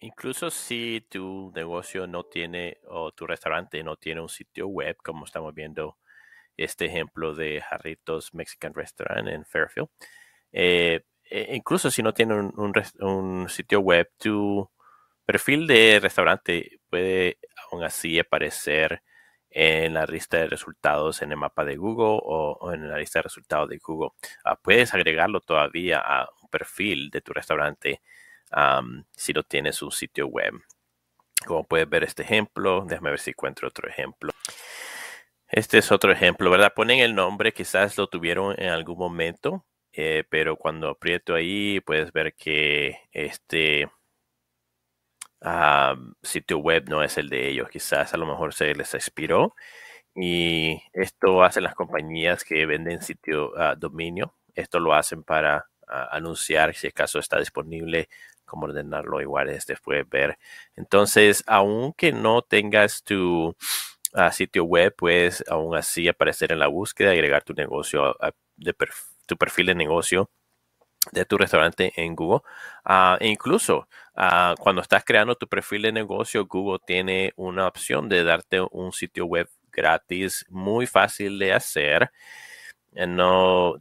Incluso si tu negocio no tiene o tu restaurante no tiene un sitio web, como estamos viendo este ejemplo de Jarritos Mexican Restaurant en Fairfield, eh, e incluso si no tiene un, sitio web, tu perfil de restaurante puede aún así aparecer en la lista de resultados en el mapa de Google o, en la lista de resultados de Google. Ah, puedes agregarlo todavía a un perfil de tu restaurante si no tienes un sitio web. Como puedes ver este ejemplo, déjame ver si encuentro otro ejemplo. Este es otro ejemplo, ¿verdad? Ponen el nombre, quizás lo tuvieron en algún momento, eh, pero cuando aprieto ahí puedes ver que este sitio web no es el de ellos, quizás a lo mejor se les expiró y esto hacen las compañías que venden sitio ah, dominio, esto lo hacen para ah, anunciar si el caso está disponible cómo ordenarlo igual este puede ver. Entonces, aunque no tengas tu ah, sitio web, puedes aún así aparecer en la búsqueda, agregar tu negocio, a, tu perfil de negocio de tu restaurante en Google. Ah, e incluso ah, cuando estás creando tu perfil de negocio, Google tiene una opción de darte un sitio web gratis, muy fácil de hacer. Eh, no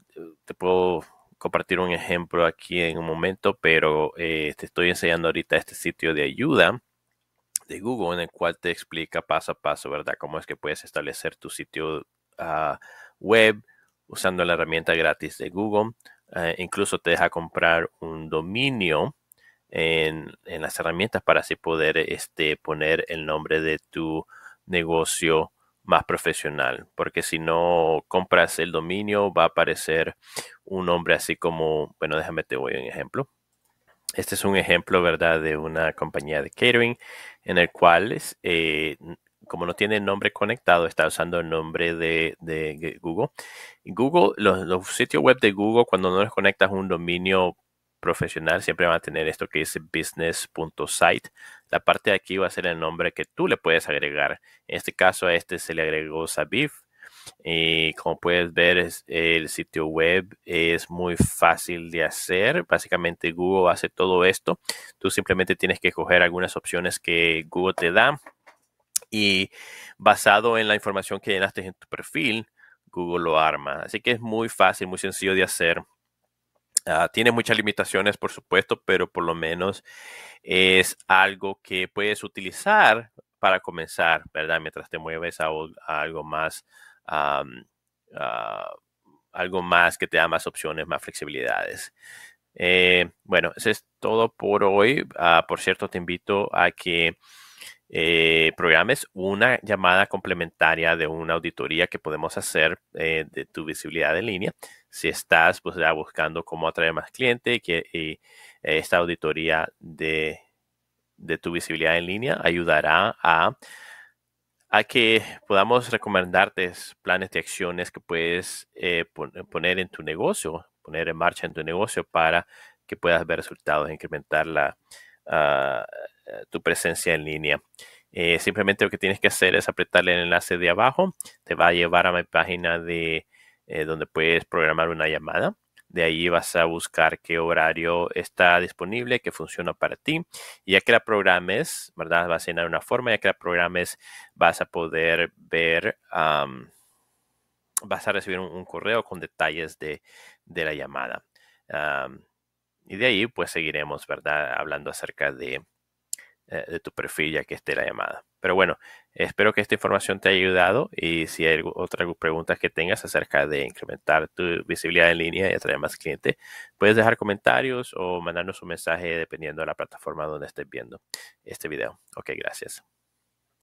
te puedo compartir un ejemplo aquí en un momento, pero eh, te estoy enseñando ahorita este sitio de ayuda de Google en el cual te explica paso a paso, ¿verdad? Cómo es que puedes establecer tu sitio ah, web usando la herramienta gratis de Google. Eh, incluso te deja comprar un dominio en, en, las herramientas para así poder este, poner el nombre de tu negocio más profesional, porque si no compras el dominio va a aparecer un nombre así como, bueno, déjame te voy un ejemplo. Este es un ejemplo, ¿verdad?, de una compañía de catering en el cual, eh, como no tiene nombre conectado, está usando el nombre de, de Google. Google, los, sitios web de Google, cuando no les conectas un dominio profesional, siempre van a tener esto que dice business.site la parte de aquí va a ser el nombre que tú le puedes agregar. En este caso a este se le agregó Sabif. Y como puedes ver, el sitio web es muy fácil de hacer. Básicamente Google hace todo esto. Tú simplemente tienes que coger algunas opciones que Google te da. Y basado en la información que llenaste en tu perfil, Google lo arma. Así que es muy fácil, muy sencillo de hacer. Ah, tiene muchas limitaciones, por supuesto, pero por lo menos es algo que puedes utilizar para comenzar, ¿verdad? Mientras te mueves a, algo más, ah, algo más que te da más opciones, más flexibilidades. Eh, bueno, eso es todo por hoy. Ah, por cierto, te invito a que eh, programes una llamada complementaria de una auditoría que podemos hacer eh, de tu visibilidad en línea. Si estás pues, ya buscando cómo atraer más clientes que, eh, esta auditoría de, tu visibilidad en línea ayudará a a que podamos recomendarte planes de acciones que puedes eh, poner en tu negocio, poner en marcha en tu negocio para que puedas ver resultados, incrementar la, ah, eh, tu presencia en línea. Eh, simplemente lo que tienes que hacer es apretar el enlace de abajo, te va a llevar a mi página de eh, donde puedes programar una llamada. De ahí vas a buscar qué horario está disponible, qué funciona para ti. Y ya que la programes, ¿verdad? Vas a llenar una forma, ya que la programes, vas a poder ver, vas a recibir un, correo con detalles de, la llamada. y de ahí, pues seguiremos, ¿verdad? Hablando acerca de eh, de tu perfil ya que esté la llamada. Pero bueno, espero que esta información te haya ayudado y si hay otras preguntas que tengas acerca de incrementar tu visibilidad en línea y atraer más clientes, puedes dejar comentarios o mandarnos un mensaje dependiendo de la plataforma donde estés viendo este video. Ok, gracias.